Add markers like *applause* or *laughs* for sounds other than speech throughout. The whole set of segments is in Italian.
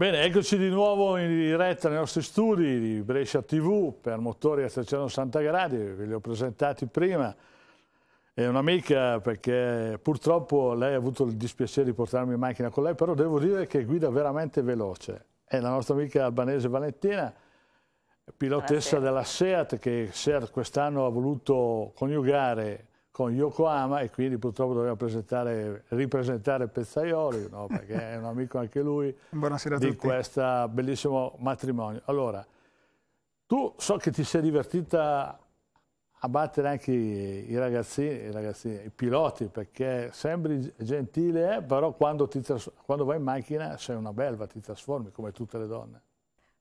Bene, eccoci di nuovo in diretta nei nostri studi di Brescia TV per motori a 360 gradi, ve li ho presentati prima. È un'amica perché purtroppo lei ha avuto il dispiacere di portarmi in macchina con lei, però devo dire che guida veramente veloce. È la nostra amica albanese Valentina, pilotessa Buonasera. della SEAT, che SEAT quest'anno ha voluto coniugare con Yokohama e quindi purtroppo doveva ripresentare Pezzaioli, no? perché è un amico anche lui, Buonasera di questo bellissimo matrimonio. Allora, tu so che ti sei divertita a battere anche i, ragazzini, i ragazzini, i piloti, perché sembri gentile, eh, però quando, ti, quando vai in macchina sei una belva, ti trasformi come tutte le donne.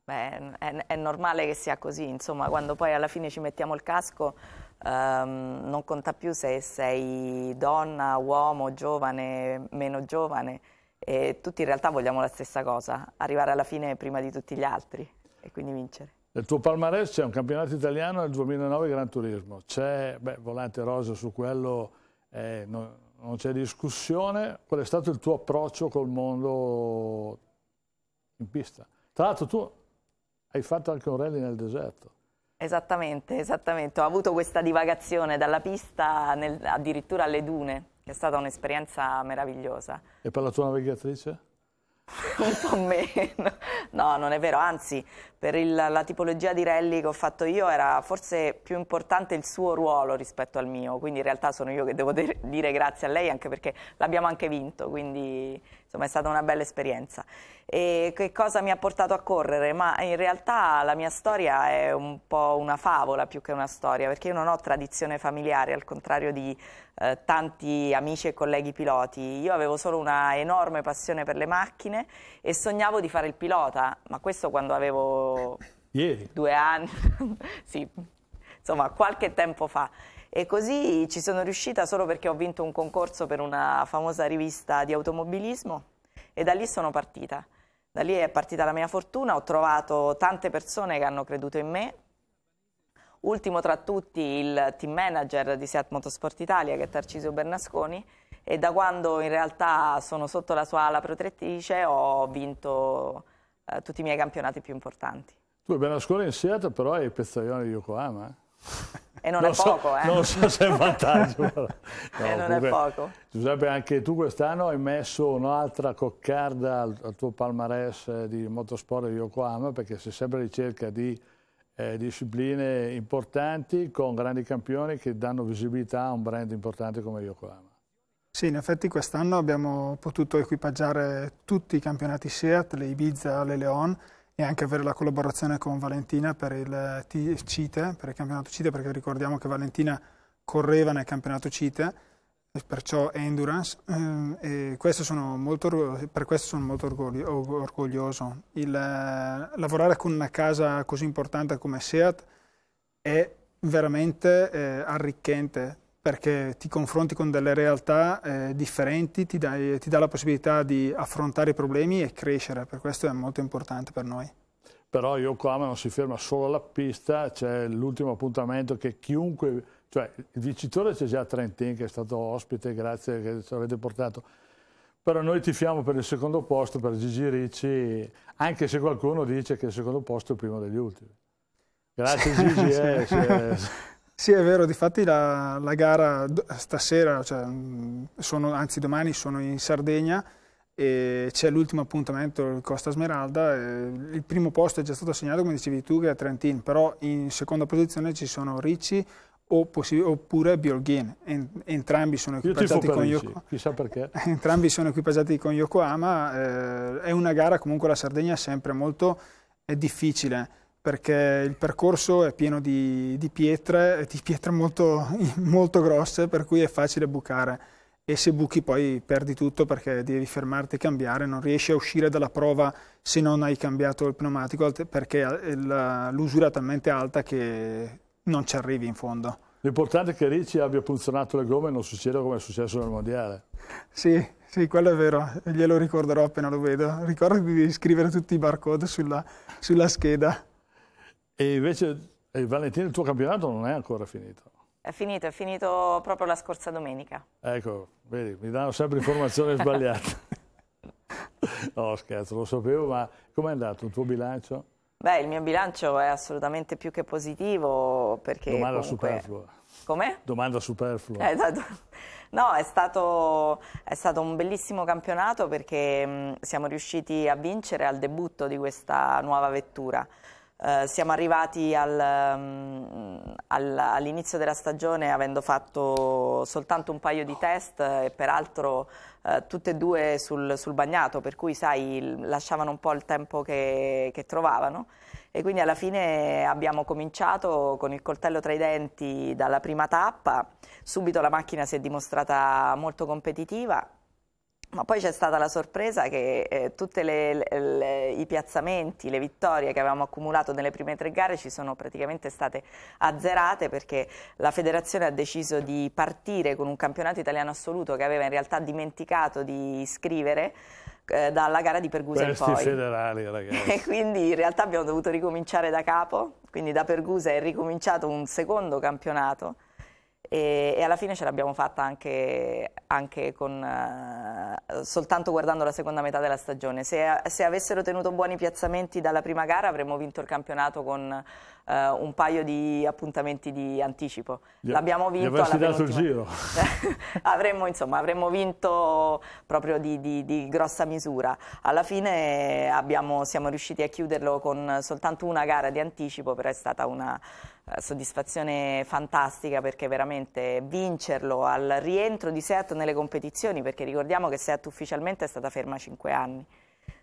Beh, è, è normale che sia così, insomma, quando poi alla fine ci mettiamo il casco Um, non conta più se sei donna, uomo, giovane, meno giovane, e tutti in realtà vogliamo la stessa cosa, arrivare alla fine prima di tutti gli altri e quindi vincere. Nel tuo palmarès c'è un campionato italiano nel 2009 Gran Turismo, c'è, volante rosa su quello, eh, non, non c'è discussione, qual è stato il tuo approccio col mondo in pista? Tra l'altro tu hai fatto anche un rally nel deserto. Esattamente, esattamente. Ho avuto questa divagazione dalla pista nel, addirittura alle dune, che è stata un'esperienza meravigliosa. E per la tua navigatrice? *laughs* un po' meno. No, non è vero, anzi, per il, la tipologia di rally che ho fatto io era forse più importante il suo ruolo rispetto al mio, quindi in realtà sono io che devo dire grazie a lei anche perché l'abbiamo anche vinto, quindi insomma è stata una bella esperienza. E che cosa mi ha portato a correre? Ma in realtà la mia storia è un po' una favola più che una storia, perché io non ho tradizione familiare, al contrario di eh, tanti amici e colleghi piloti. Io avevo solo una enorme passione per le macchine e sognavo di fare il pilota, ma questo quando avevo Ieri. due anni, *laughs* sì, insomma qualche tempo fa. E così ci sono riuscita solo perché ho vinto un concorso per una famosa rivista di automobilismo e da lì sono partita. Da lì è partita la mia fortuna, ho trovato tante persone che hanno creduto in me. Ultimo tra tutti il team manager di Seat Motorsport Italia che è Tarcisio Bernasconi e da quando in realtà sono sotto la sua ala protettrice ho vinto eh, tutti i miei campionati più importanti. Tu hai una scuola in Seattle, però hai il pezzaglione di Yokohama. Eh. *laughs* E non, non è so, poco, eh? Non so se è vantaggio. *laughs* no, e non comunque, è poco. Giuseppe, anche tu quest'anno hai messo un'altra coccarda al, al, tuo palmarès eh, di motorsport di Yokohama perché sei sempre a ricerca di eh, discipline importanti con grandi campioni che danno visibilità a un brand importante come Yokohama. Sì, in effetti quest'anno abbiamo potuto equipaggiare tutti i campionati SEAT, le Ibiza, le Leon e anche avere la collaborazione con Valentina per il CITE, per il campionato CITE, perché ricordiamo che Valentina correva nel campionato CITE, perciò Endurance, ehm, e questo molto, per questo sono molto orgoglioso. Il, lavorare con una casa così importante come SEAT è veramente eh, arricchente perché ti confronti con delle realtà eh, differenti, ti, dai, ti dà la possibilità di affrontare i problemi e crescere, per questo è molto importante per noi però Yokohama non si ferma solo alla pista, c'è l'ultimo appuntamento che chiunque, cioè il vincitore c'è già Trentin che è stato ospite, grazie che ci avete portato, però noi tifiamo per il secondo posto, per Gigi Ricci, anche se qualcuno dice che il secondo posto è il primo degli ultimi. Grazie *laughs* Gigi. eh, sì, è vero, difatti la, la gara stasera, cioè, sono, anzi domani sono in Sardegna e c'è l'ultimo appuntamento il Costa Smeralda. il primo posto è già stato assegnato, come dicevi tu, che è Trentin, però in seconda posizione ci sono Ricci oppure Bjorgin. entrambi sono equipaggiati con Yoko... chissà perché. *laughs* entrambi sono equipaggiati con Yokohama. Eh, è una gara comunque la Sardegna è sempre molto difficile perché il percorso è pieno di, di pietre, di pietre molto, *laughs* molto, grosse, per cui è facile bucare. E se buchi poi perdi tutto perché devi fermarti e cambiare, non riesci a uscire dalla prova se non hai cambiato il pneumatico perché l'usura è talmente alta che non ci arrivi in fondo. L'importante è che Ricci abbia funzionato le gomme e non succeda come è successo nel Mondiale. Sì, sì, quello è vero, glielo ricorderò appena lo vedo. Ricordati di scrivere tutti i barcode sulla, sulla scheda. E invece, eh, Valentino, il tuo campionato non è ancora finito. È finito, è finito proprio la scorsa domenica. Ecco, vedi, mi danno sempre informazioni *laughs* sbagliate. no, scherzo, lo sapevo, ma com'è andato il tuo bilancio? Beh, il mio bilancio è assolutamente più che positivo perché Domanda comunque... superflua. Come? Domanda superflua. Eh, esatto. No, è stato, è stato, un bellissimo campionato perché mh, mm, siamo riusciti a vincere al debutto di questa nuova vettura. Eh, siamo arrivati al, um, al, all'inizio della stagione avendo fatto soltanto un paio di test e peraltro uh, tutte e due sul, sul, bagnato, per cui sai, lasciavano un po' il tempo che, che, trovavano e quindi alla fine abbiamo cominciato con il coltello tra i denti dalla prima tappa, subito la macchina si è dimostrata molto competitiva ma poi c'è stata la sorpresa che eh, tutti i piazzamenti, le vittorie che avevamo accumulato nelle prime tre gare ci sono praticamente state azzerate perché la federazione ha deciso di partire con un campionato italiano assoluto che aveva in realtà dimenticato di iscrivere eh, dalla gara di Pergusa Questi in poi. federali *laughs* ragazzi. E quindi in realtà abbiamo dovuto ricominciare da capo, quindi da Pergusa è ricominciato un secondo campionato e, e alla fine ce l'abbiamo fatta anche, anche con... Eh, eh, soltanto guardando la seconda metà della stagione. Se, eh, se, avessero tenuto buoni piazzamenti dalla prima gara avremmo vinto il campionato con uh, un paio di appuntamenti di anticipo. L'abbiamo vinto... Gli dato il giro. *laughs* avremmo, insomma, avremmo vinto proprio di, di, di, grossa misura. Alla fine abbiamo, siamo riusciti a chiuderlo con soltanto una gara di anticipo, però è stata una eh, soddisfazione fantastica perché veramente vincerlo al rientro di Seat nelle competizioni, perché ricordiamo che Seat ufficialmente è stata ferma 5 anni,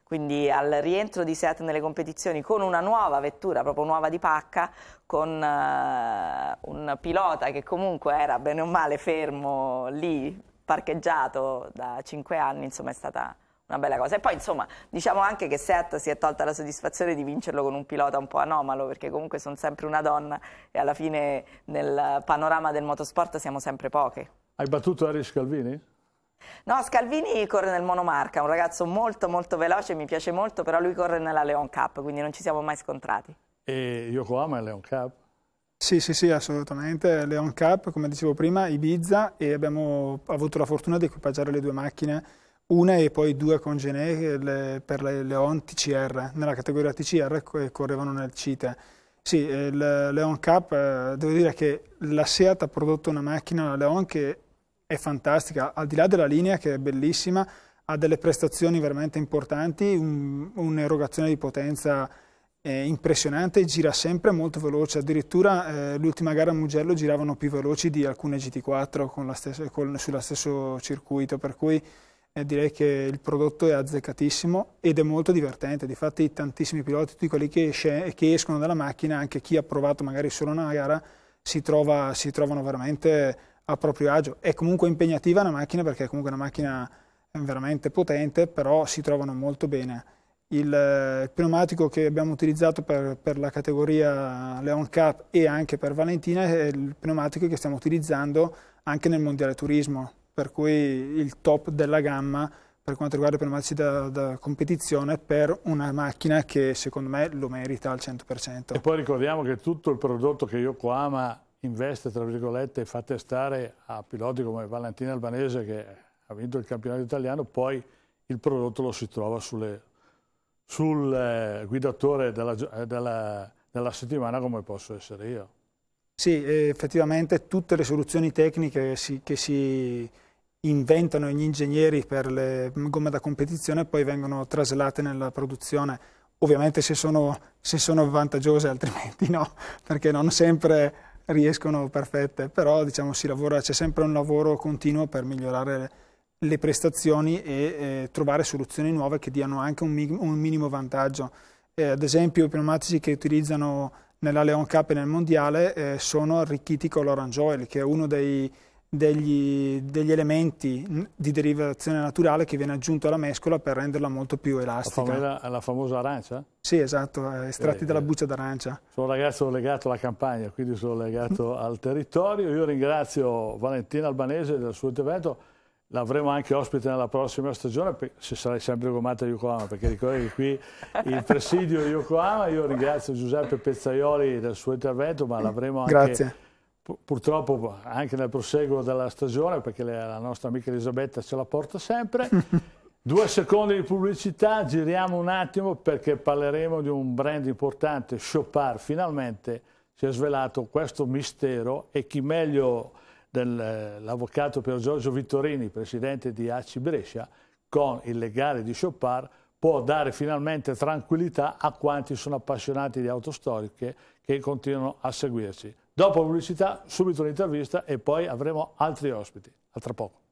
quindi al rientro di Seat nelle competizioni con una nuova vettura, proprio nuova di pacca, con uh, un pilota che comunque era bene o male fermo lì, parcheggiato da 5 anni, insomma è stata una bella cosa. E poi, insomma, diciamo anche che Seat si è tolta la soddisfazione di vincerlo con un pilota un po' anomalo, perché comunque sono sempre una donna e alla fine nel panorama del motorsport siamo sempre poche. Hai battuto Ari Scalvini? No, Scalvini corre nel monomarca, un ragazzo molto molto veloce, mi piace molto, però lui corre nella Leon Cup, quindi non ci siamo mai scontrati. E Yokohama è Leon Cup? Sì, sì, sì, assolutamente. Leon Cup, come dicevo prima, Ibiza e abbiamo avuto la fortuna di equipaggiare le due macchine una e poi due congenere per le Leon TCR, nella categoria TCR che correvano nel CITE. Sì, eh, il Leon Cup, eh, devo dire che la Seat ha prodotto una macchina, la Leon, che è fantastica, al di là della linea che è bellissima, ha delle prestazioni veramente importanti, un'erogazione di potenza eh, impressionante, gira sempre molto veloce, addirittura eh, l'ultima gara a Mugello giravano più veloci di alcune GT4 con la stessa, con, sulla stesso circuito, per cui eh, direi che il prodotto è azzeccatissimo ed è molto divertente. Difatti tantissimi piloti, tutti quelli che, esce, che escono dalla macchina, anche chi ha provato magari solo una gara, si, trova, si trovano veramente a proprio agio. È comunque impegnativa la macchina perché è comunque una macchina eh, veramente potente, però si trovano molto bene. Il, eh, il pneumatico che abbiamo utilizzato per, per, la categoria Leon Cup e anche per Valentina è il pneumatico che stiamo utilizzando anche nel Mondiale Turismo, per cui il top della gamma per quanto riguarda pneumatici da, da, competizione per una macchina che secondo me lo merita al 100%. E poi ricordiamo che tutto il prodotto che Yokohama investe, tra virgolette, fa testare a piloti come Valentina Albanese che ha vinto il campionato italiano, poi il prodotto lo si trova sulle, sul eh, guidatore della, eh, della, della settimana come posso essere io. Sì, effettivamente tutte le soluzioni tecniche che si, che si inventano gli ingegneri per le gomme da competizione e poi vengono traslate nella produzione. Ovviamente se sono, se sono vantaggiose, altrimenti no, perché non sempre riescono perfette, però diciamo, c'è sempre un lavoro continuo per migliorare le prestazioni e eh, trovare soluzioni nuove che diano anche un, un minimo vantaggio. Eh, ad esempio i pneumatici che utilizzano nella Leon Cup e nel Mondiale eh, sono arricchiti con l'Orange Oil, che è uno dei degli, degli, elementi di derivazione naturale che viene aggiunto alla mescola per renderla molto più elastica. La famosa, la famosa arancia? Sì, esatto, eh, estratti eh, dalla eh. buccia d'arancia. Sono un ragazzo legato alla campagna, quindi sono legato *laughs* al territorio. Io ringrazio Valentina Albanese del suo intervento. L'avremo anche ospite nella prossima stagione, se sarai sempre gomata a Yokohama, perché ricordi che qui il presidio Yokohama. Io ringrazio Giuseppe Pezzaioli del suo intervento, ma l'avremo anche... Grazie purtroppo anche nel proseguo della stagione, perché la nostra amica Elisabetta ce la porta sempre. *laughs* Due secondi di pubblicità, giriamo un attimo perché parleremo di un brand importante, Chopard. Finalmente si è svelato questo mistero e chi meglio dell'avvocato Pier Giorgio Vittorini, presidente di ACI Brescia, con il legale di Chopard, può dare finalmente tranquillità a quanti sono appassionati di auto storiche che continuano a seguirci. Dopo la pubblicità, subito l'intervista e poi avremo altri ospiti. A tra poco.